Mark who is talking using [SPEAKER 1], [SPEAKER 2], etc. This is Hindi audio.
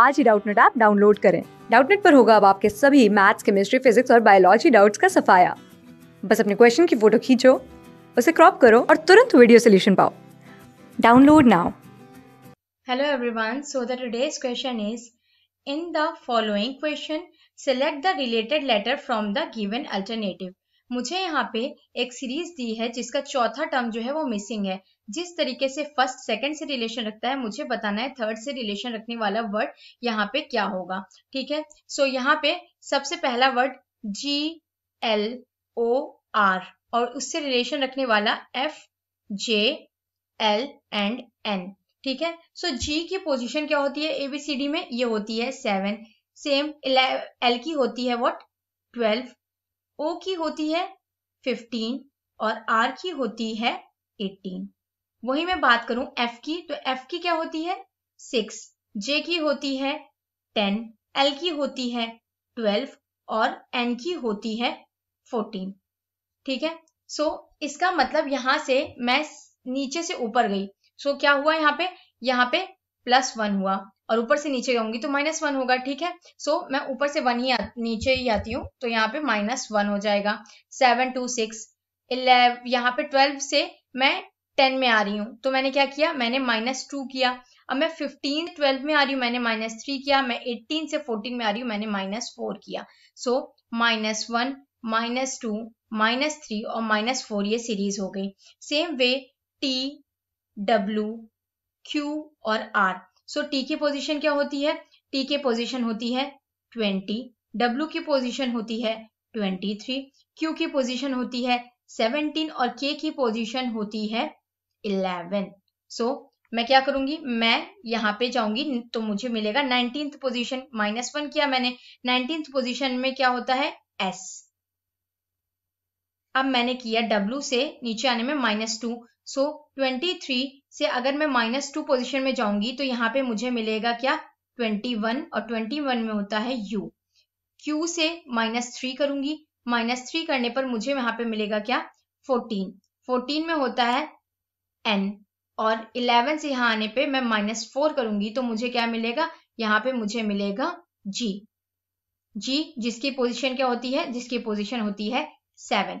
[SPEAKER 1] आज ही डाउटनेट ऐप डाउनलोड करें डाउटनेट पर होगा अब आपके सभी मैथ्स केमिस्ट्री फिजिक्स और बायोलॉजी डाउट्स का सफाया बस अपने क्वेश्चन की फोटो खींचो उसे क्रॉप करो और तुरंत वीडियो सोल्यूशन पाओ download now
[SPEAKER 2] hello everyone so the today's question is in the following question select the related letter from the given alternative मुझे यहाँ पे एक सीरीज दी है जिसका चौथा टर्म जो है वो मिसिंग है जिस तरीके से फर्स्ट सेकंड से रिलेशन रखता है मुझे बताना है थर्ड से रिलेशन रखने वाला वर्ड यहाँ पे क्या होगा ठीक है सो so, यहाँ पे सबसे पहला word G L O R और उससे रिलेशन रखने वाला F J L and N ठीक है सो so, जी की पोजिशन क्या होती है एबीसीडी में ये होती है सेवन सेम एल की होती है वॉट ट्वेल्व ओ की होती है 15 और आर की होती है 18 वही मैं बात करूं एफ की तो एफ की क्या होती है 6 जे की होती है 10 एल की होती है 12 और एन की होती है 14 ठीक है सो so, इसका मतलब यहां से मैं नीचे से ऊपर गई सो so, क्या हुआ यहाँ पे यहाँ पे प्लस वन हुआ और ऊपर से नीचे जाऊंगी तो माइनस वन होगा ठीक है सो so, मैं ऊपर से वन ही आ, नीचे ही आती हूँ तो यहाँ पे माइनस वन हो जाएगा सेवन टू सिक्स इलेव यहाँ पे ट्वेल्व से मैं टेन में आ रही हूँ तो मैंने क्या किया मैंने माइनस टू किया अब मैं फिफ्टीन ट्वेल्व में आ रही हूँ मैंने माइनस थ्री किया मैं एट्टीन से फोर्टीन में आ रही हूँ मैंने माइनस फोर किया so minus one minus two minus three और माइनस फोर ये सीरीज हो गई same way T W Q और आर सो टी की पोजीशन क्या होती है टी की पोजीशन होती है ट्वेंटी डब्ल्यू की पोजीशन होती है ट्वेंटी थ्री क्यू की पोजीशन होती है सेवनटीन और के की पोजीशन होती है इलेवन सो so, मैं क्या करूंगी मैं यहाँ पे जाऊंगी तो मुझे मिलेगा नाइनटीन पोजीशन माइनस वन किया मैंने नाइनटीन पोजीशन में क्या होता है एस अब मैंने किया W से नीचे आने में माइनस टू सो so, 23 से अगर मैं माइनस टू पोजिशन में जाऊंगी तो यहाँ पे मुझे मिलेगा क्या 21 और 21 में होता है u q से माइनस थ्री करूंगी माइनस थ्री करने पर मुझे यहाँ पे मिलेगा क्या 14 14 में होता है n और 11 से यहाँ आने पे मैं माइनस फोर करूंगी तो मुझे क्या मिलेगा यहाँ पे मुझे मिलेगा g जी जिसकी पोजिशन क्या होती है जिसकी पोजिशन होती है सेवन